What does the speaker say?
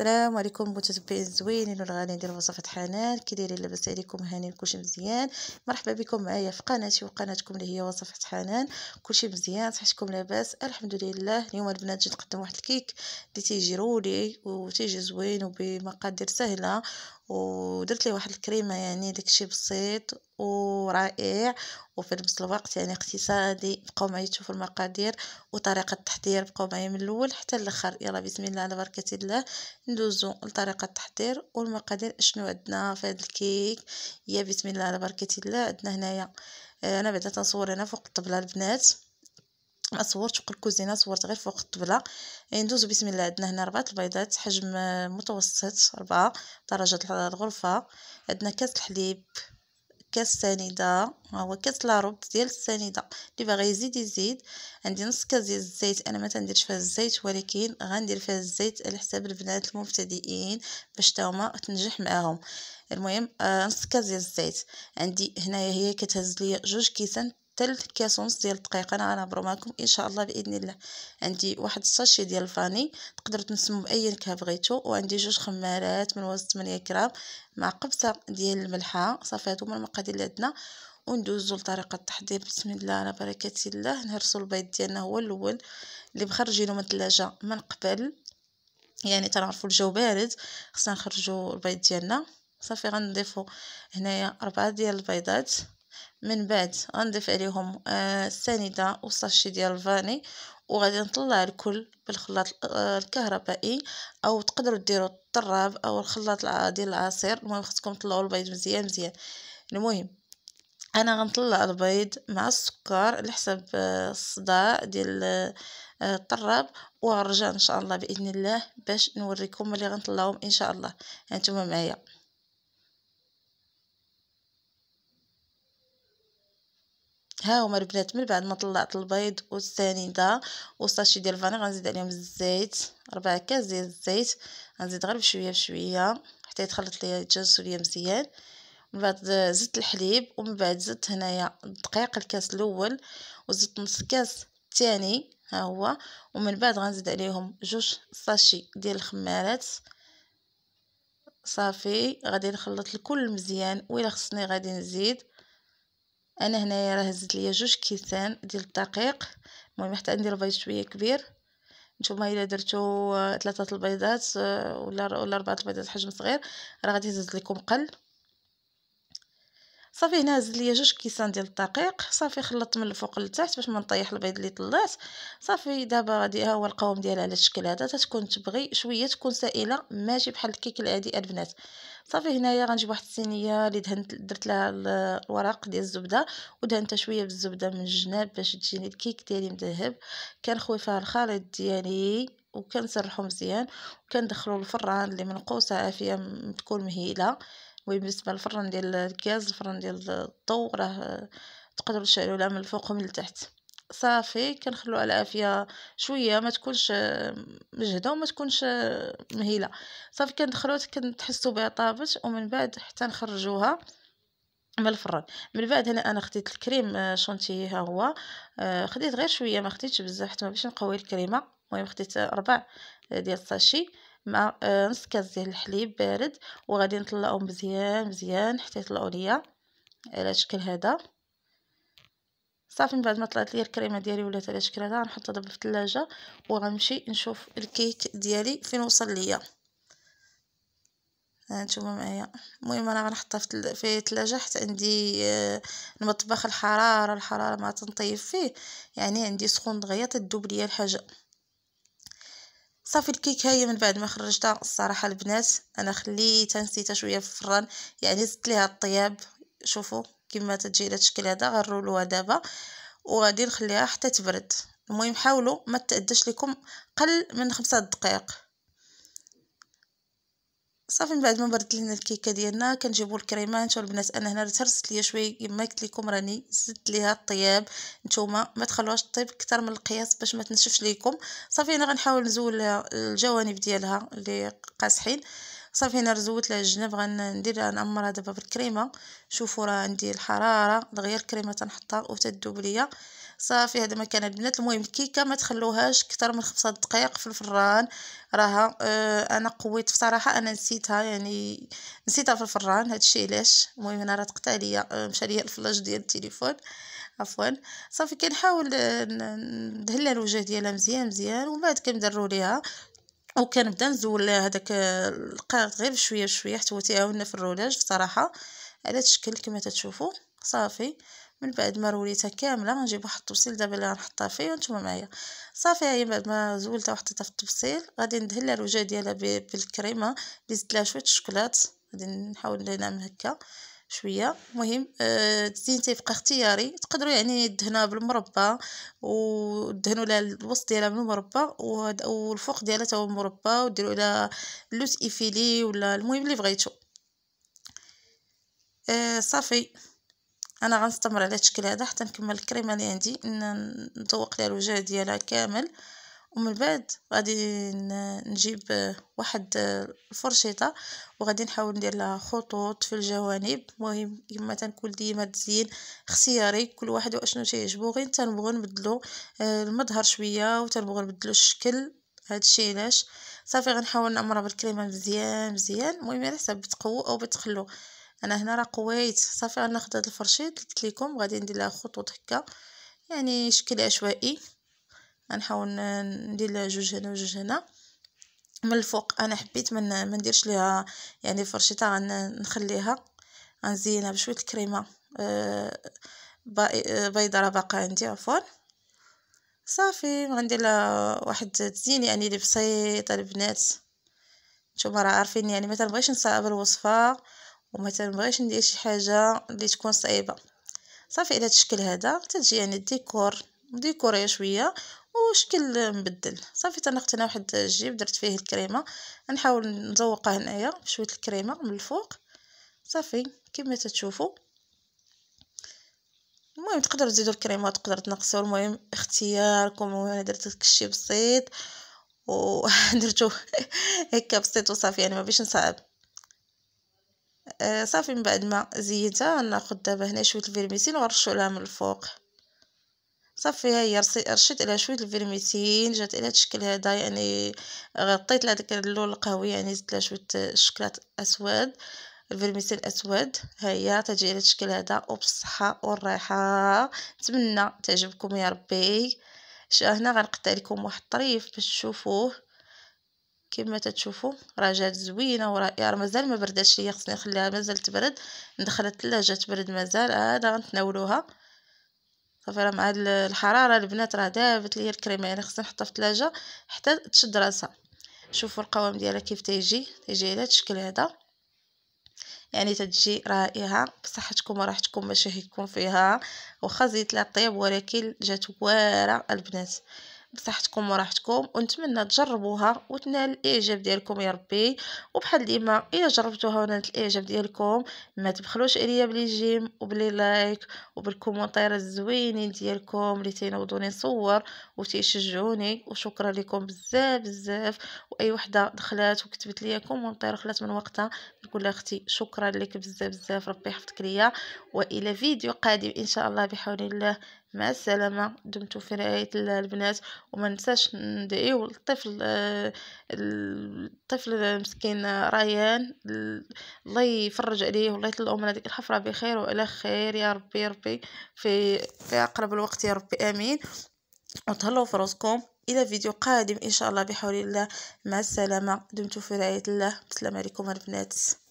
السلام عليكم متتبعين الزوينين والغاليين ديال وصفه حنان كي دايرين لاباس عليكم هاني كلشي مزيان مرحبا بكم معايا في قناتي وقناتكم اللي هي وصفه حنان كلشي مزيان صحتكم لاباس الحمد لله اليوم البنات جيت نقدم واحد الكيك اللي تيجي رولي وتيجي زوين وبمقادير سهله ودرت لي واحد الكريمه يعني داكشي بسيط ورائع وفي نفس الوقت يعني اقتصادي بقاو معايا تشوفوا المقادير وطريقه التحضير بقاو معايا من الاول حتى الاخر يلا بسم الله على بركه الله ندوزو لطريقه التحضير والمقادير شنو عندنا في هذا الكيك يا بسم الله على بركه الله عندنا هنايا آه، انا بعدا تنصور هنا فوق الطبله البنات ما صورتش فوق الكوزينه صورت غير فوق الطبله يعني ندوزو بسم الله عندنا هنا ربعه البيضات حجم متوسط ربعة درجه الغرفه عندنا كاس الحليب كاس سنيده هو كاس لا ديال السنيده اللي باغي يزيد يزيد عندي نص كاس ديال الزيت انا ما تنديرش فيها الزيت ولكن غندير فيها الزيت على حساب البنات المبتدئين باش تا هما تنجح معاهم المهم آه نص كاس ديال الزيت عندي هنايا هي كتهز ليا جوج كيسان كاس كاسونس ديال الدقيق انا غنعبرو معكم ان شاء الله باذن الله عندي واحد الساشي ديال الفاني تقدروا تنسمو باي نكهه بغيتو وعندي جوج خمارات من وزن 8 غرام مع قبصه ديال الملحه صافي هادو هما المقادير اللي عندنا وندوزو لطريقه التحضير بسم الله على بركه الله نهرسو البيض ديالنا هو الاول اللي مخرجينو من الثلاجه من قبل يعني تنعرفوا الجو بارد خصنا نخرجو البيض ديالنا صافي غنضيفو هنايا ربعة ديال البيضات من بعد غنضيف عليهم آه، السنيده والساشي ديال الفاني وغادي نطلع الكل بالخلاط آه، الكهربائي او تقدروا ديروا الطراب او الخلاط ديال العصير المهم خصكم تطلعوا البيض مزيان مزيان المهم انا غنطلع البيض مع السكر على حسب آه، الصداع ديال الطراب وغنرجع ان شاء الله باذن الله باش نوريكم ملي غنطلعهم ان شاء الله هانتوما معايا ها هما البنات من بعد ما طلعت البيض والسنيده والساشي ديال الفاني غنزيد عليهم الزيت ربع كاس ديال الزيت غنزيد غير بشويه بشويه حتى يتخلط ليا يتجانسوا ليا مزيان من بعد زدت الحليب ومن بعد زدت هنايا الدقيق الكاس الاول وزدت نص كاس الثاني ها هو ومن بعد غنزيد عليهم جوج ساشي ديال الخمارات صافي غادي نخلط الكل مزيان ويلا خصني غادي نزيد انا هنايا راه هزت ليا جوج كيسان ديال الدقيق المهم حتى ندير البيض شويه كبير نتوما الا درتو ثلاثه البيضات آه، ولا ولا اربعه البيضات حجم صغير راه غادي يهز لكم قل صافي هنا هز ليا جوج كيسان ديال الدقيق صافي خلطت من الفوق لتحت باش ما نطيح البيض اللي طلعت صافي دابا غادي ها هو القوام ديالها على الشكل هذا تتكون تبغي شويه تكون سائله ماشي بحال الكيك العادي البنات صافي هنايا غنجيب واحد الصينيه اللي دهنت درت لها الوراق ديال الزبده ودهنتها شويه بالزبده من الجناب باش تجيني الكيك ديالي مذهب كنخوي فيها الخليط ديالي وكنسرحو مزيان وكندخلو الفران اللي منقوصه عافيه تكون مهيله وبالنسبه للفرن ديال الغاز الفرن ديال الضوء راه تقدروا تشعلوا لا من الفوق ومن التحت صافي كنخلوها العافيه شويه ما تكونش مجهده وما تكونش مهيله صافي كندخلوها كنتحسوا بها طابت ومن بعد حتى نخرجوها من الفرن من بعد هنا انا خديت الكريم آه، شونتي ها هو آه، خديت غير شويه ما خديتش بزاف حتى ما باش نقوي الكريمه المهم خديت ربع ديال الساشي مع آه، نص كاس ديال الحليب بارد وغادي نطلعو مزيان مزيان حتى يطلعو ليا على شكل هذا صافي من بعد ما طلعت لي الكريمه ديالي ولات على شكل هذا غنحطها دابا في الثلاجه وغنمشي نشوف الكيك ديالي فين وصل ليا هانتوما معايا المهم انا غنحطها في الثلاجه حتى عندي آه، المطبخ الحراره الحراره ما تنطيب فيه يعني عندي سخون دغيا تدوب ليا الحاجه صافي الكيك هاي من بعد ما خرجتها الصراحه البنات انا خليتها نسيتها شويه في الفران يعني زدت ليها الطياب شوفوا كما تجي على الشكل هذا غنرولوها دابا وغادي نخليها حتى تبرد المهم حاولوا ما تعداش لكم قل من خمسة دقائق صافي من بعد ما بردت لهنا الكيكه ديالنا كنجيبو الكريمه والبنات البنات انا هنا ترست ليا شويه كما قلت لكم راني زدت ليها الطياب نتوما ما تخلوهاش طيب اكثر من القياس باش ما تنشفش ليكم صافي هنا غنحاول نزول الجوانب ديالها اللي قاصحين صافي هنا رزوت لها الجناب غندير نعمرها دابا بالكريمه شوفوا راه عندي الحراره دغيا الكريمه تنحطها وتذوب ليا صافي هذا مكان البنات المهم الكيكه ما تخلوهاش اكثر من خمسة دقائق في الفران راها اه انا قويت بصراحه انا نسيتها يعني نسيتها في الفران هادشي علاش المهم انا راه تقطع ليا آه، مشى ليا الفلاش ديال التليفون عفوا صافي كنحاول آه، ندهل الوجه ديالها مزيان مزيان ومن بعد كندرو ليها وكنبدا نزول هذاك القارط غير بشويه بشويه حتى هو تيعاوننا في الرولاج بصراحه على الشكل كما تتشوفوا صافي من بعد ما روليتها كامله غنجيب واحد التوصيل دابا اللي غنحطها فيه وانتم معايا صافي هي من بعد ما زولتها وحطيتها في التفصيل غادي ندهن لها الوجه ديالها بالكريمه اللي زدت لها شويه الشوكولات غادي نحاول ندهنها من هكا شويه المهم الزين آه تيبقى اختياري تقدروا يعني دهنها بالمربى ودهنوا لها الوسط ديالها بالمربى والفوق ديالها تا هو مربى وديروا لها لوت ايفيلي ولا المهم اللي بغيتو آه صافي انا غنستمر على الشكل هذا حتى نكمل الكريمه اللي عندي نذوق ليها الوجه ديالها كامل ومن بعد غادي نجيب واحد الفرشيطه وغادي نحاول ندير لها خطوط في الجوانب المهم كما تنقول ديما تزين اختياري كل واحد واشنو تيعجبو غير تنبغيو نبدلو آه، المظهر شويه وتنبغيو نبدلو الشكل هادشي علاش صافي غنحاول نعمرها بالكريمه مزيان مزيان المهم على حسب بتقوى او بتخلو انا هنا راه قويت صافي غناخذ هاد الفرشيط قلت لكم غادي ندير لها خطوط هكا يعني شكل عشوائي غنحاول ندير لها جوج هنا وجوج هنا من الفوق انا حبيت من ما نديرش ليها يعني فرشيطه غنخليها غنزينها بشويه الكريمه أه, آه، بيضه راه باقا عندي عفوا صافي غندير لها واحد التزيين يعني اللي بسيطه البنات نتوما راه عارفين يعني ما تنبغيش نصعب الوصفه وما تنبغيش ندير شي حاجه اللي تكون صعيبه صافي على الشكل هذا تتجي يعني الديكور ديكوري شويه وشكل مبدل صافي تنقت انا واحد الجيب درت فيه الكريمه نحاول نزوقها هنايا بشويه الكريمه من الفوق صافي كما تتشوفوا المهم تقدر تزيدوا الكريمه تقدر تنقصوا المهم اختياركم وانا درت داك الشيء بسيط ودرتو هكا بسيط وصافي يعني ما بيش نصعب آه، صافي من بعد ما زيتها ناخد دابا هنا شويه الفيرميسين ونرشو لها من الفوق صافي ها هي رشيت عليها شويه الفيرميسين جات على الشكل هذا يعني غطيت لها داك اللون القهوي يعني زدت لها شويه الشكلات اسود الفيرميسين اسود ها هي تجي على الشكل هذا وبالصحه والراحه نتمنى تعجبكم يا ربي هنا غنقطع لكم واحد الطريف باش تشوفوه كما تتشوفوا راه جات زوينه ورائعه راه مازال ما بردتش هي خصني نخليها مازال تبرد ندخلها الثلاجه تبرد مازال انا غنتناولوها صافي راه مع الحراره البنات راه دابت لي الكريمه يعني خصني نحطها في الثلاجه حتى تشد راسها شوفوا القوام ديالها كيف تيجي تيجي على الشكل هذا يعني تتجي رائعه بصحتكم وراحتكم باش يكون فيها وخا زيت لا طيب ولكن جات واعره البنات بصحتكم وراحتكم ونتمنى تجربوها وتنال الاعجاب ديالكم يا ربي وبحال ديما الا جربتوها ونالت الاعجاب ديالكم ما تبخلوش عليا بلي جيم وبلي لايك وبالكومونتير الزوينين ديالكم اللي تينوضوني نصور وتيشجعوني وشكرا لكم بزاف بزاف واي وحده دخلات وكتبت ليا كومونتير خلات من وقتها نقول لها اختي شكرا لك بزاف بزاف ربي يحفظك ليا والى فيديو قادم ان شاء الله بحول الله مع السلامه دمتم في رعايه الله البنات وما ننساش ندعيو الطفل آه، الطفل المسكين ريان الله يفرج عليه والله يطلعو من هذيك الحفره بخير وعلى خير يا ربي ربي في في اقرب الوقت يا ربي امين وتهلاو في راسكم الى فيديو قادم ان شاء الله بحول الله مع السلامه دمتم في رعايه الله السلام عليكم البنات